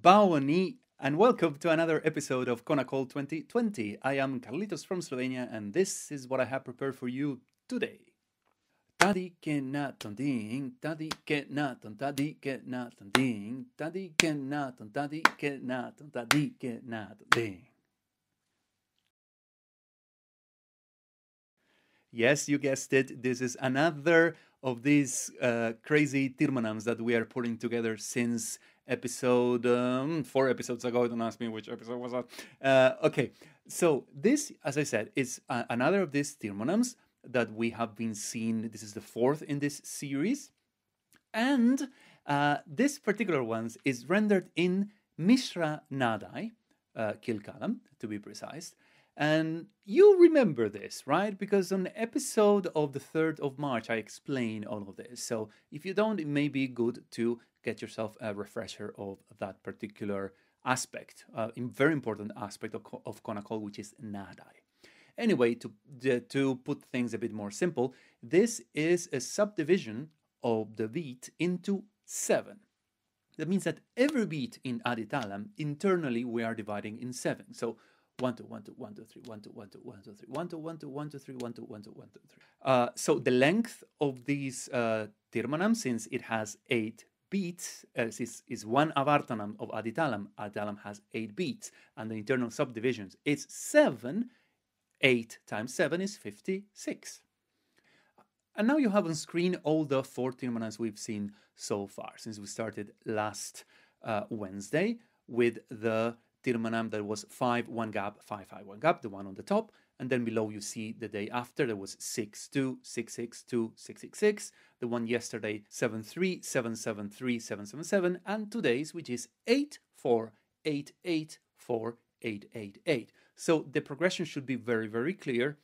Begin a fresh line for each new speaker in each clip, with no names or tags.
Bawani, and welcome to another episode of Conacol 2020. I am Carlitos from Slovenia, and this is what I have prepared for you today. Tadi kenaton ding, tadi kenaton, tadi kenaton ding, tadi kenaton, tadi kenaton, tadi kenaton ding. Yes, you guessed it. This is another of these uh, crazy tirmanams that we are putting together since episode um, four episodes ago. Don't ask me which episode was that. Uh, okay, so this, as I said, is a- uh, another of these thermonyms that we have been seeing. This is the fourth in this series, and uh, this particular one is rendered in Mishra Nadai, uh, Kilkalam, to be precise. And you remember this, right? Because on the episode of the 3rd of March, I explain all of this. So if you don't, it may be good to get yourself a refresher of that particular aspect, uh, very important aspect of, of Conacol, which is Nadai. Anyway, to, to put things a bit more simple, this is a subdivision of the beat into seven. That means that every beat in Aditalam, internally, we are dividing in seven. So 1 2 1 2 1 3 2 1 2 1 2 3 1 2 1 2 1 3 2 1 2 1 2 3 so the length of these uh, tirmanam since it has 8 beats uh, is, is one avartanam of aditalam aditalam has 8 beats and the internal subdivisions is 7 8 times 7 is 56 and now you have on screen all the four tirmanams we've seen so far since we started last uh, Wednesday with the Tirmanam, that was 5 1 gap, 5 5 1 gap, the one on the top. And then below you see the day after, there was 6 2, 6 6 2, 6 6 6. The one yesterday, 7 3, 7 7 3, 7 7 7. And today's, which is 8 4, 8 8 4, 8 8 8. So the progression should be very, very clear.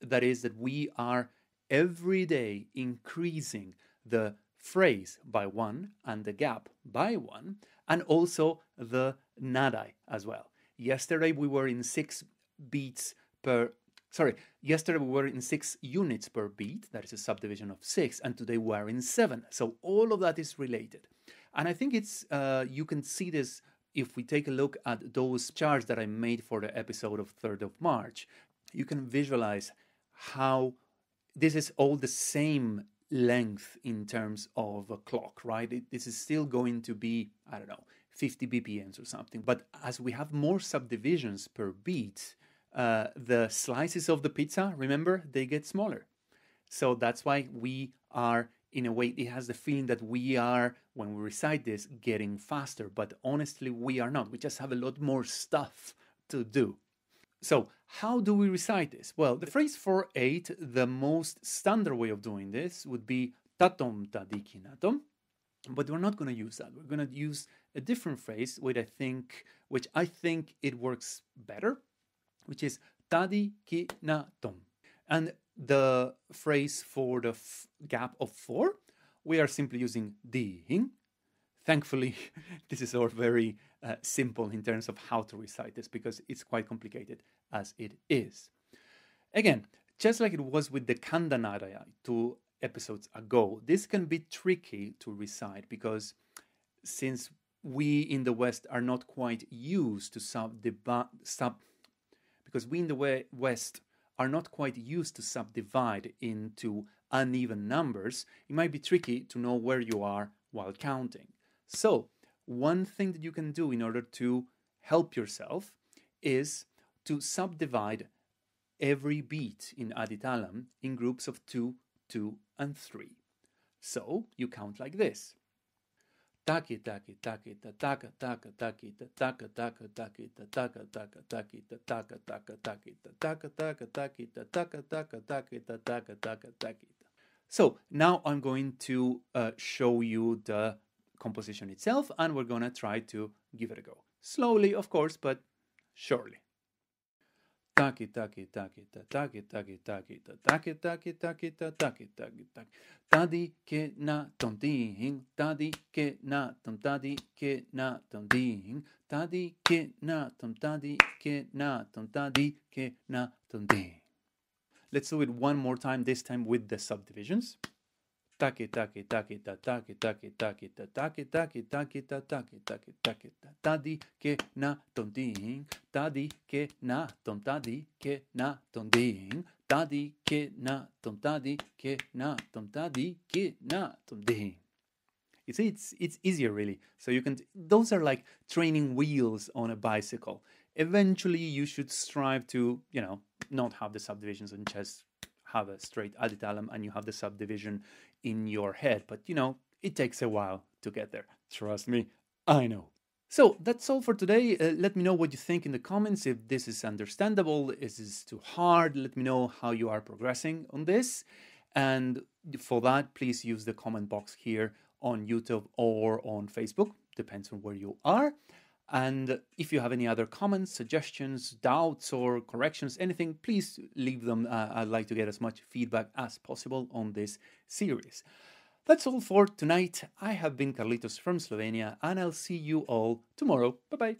That is, that we are every day increasing the phrase by one and the gap by one, and also the nadai as well. Yesterday we were in six beats per sorry, yesterday we were in six units per beat, that is a subdivision of six, and today we are in seven. So all of that is related. And I think it's uh, you can see this if we take a look at those charts that I made for the episode of 3rd of March. You can visualize how this is all the same length in terms of a clock, right? It, this is still going to be, I don't know, 50 BPMs or something. But as we have more subdivisions per beat, uh, the slices of the pizza, remember, they get smaller. So that's why we are, in a way, it has the feeling that we are, when we recite this, getting faster. But honestly, we are not. We just have a lot more stuff to do. So, how do we recite this? Well, the phrase for eight, the most standard way of doing this would be tatom tadikinatom, but we're not going to use that. We're going to use a different phrase, which I think, which I think it works better, which is tadikinatom. And the phrase for the gap of four, we are simply using dihin, Thankfully, this is all very uh, simple in terms of how to recite this because it's quite complicated as it is. Again, just like it was with the Kandanaraya two episodes ago, this can be tricky to recite because since we in the West are not quite used to subdivide, sub, because we in the West are not quite used to subdivide into uneven numbers, it might be tricky to know where you are while counting. So, one thing that you can do in order to help yourself is to subdivide every beat in Adi Talam in groups of 2, 2, and 3. So, you count like this. Taki taki taki ta taka taka taki ta taka taka taki ta taka taka taki ta taka taka taki ta taka taka taki ta taka taka taki ta taka taka taki ta. So now I'm going to uh, show you the composition itself and we're gonna try to give it a go. Slowly, of course, but surely. Taki taki taki ta taki taki taki ta taki taki taki ta taki taki taki Tadi ke na tom ding Tadi ke na tom tadi ke na tom ding ke na tom tadi ke na tom tadi ke na tom ding Let's do it one more time, this time with the subdivisions taki taki taki ta taki taki taki ta taki taki taki ta taki taki taki ta tadi ke na ton ding tadi ke na ton tadi ke na ton ding tadi ke na ton tadi ke na ton tadi ke na ton ding it's it's it's easier really so you can those are like training wheels on a bicycle eventually you should strive to you know not have the subdivisions and just have a straight aditalum and you have the subdivision in your head. But you know, it takes a while to get there. Trust me, I know. So that's all for today. Uh, let me know what you think in the comments. If this is understandable, is this too hard? Let me know how you are progressing on this. And for that, please use the comment box here on YouTube or on Facebook, depends on where you are. And if you have any other comments, suggestions, doubts, or corrections, anything, please leave them. Uh, I'd like to get as much feedback as possible on this series. That's all for tonight. I have been Carlitos from Slovenia, and I'll see you all tomorrow. Bye bye.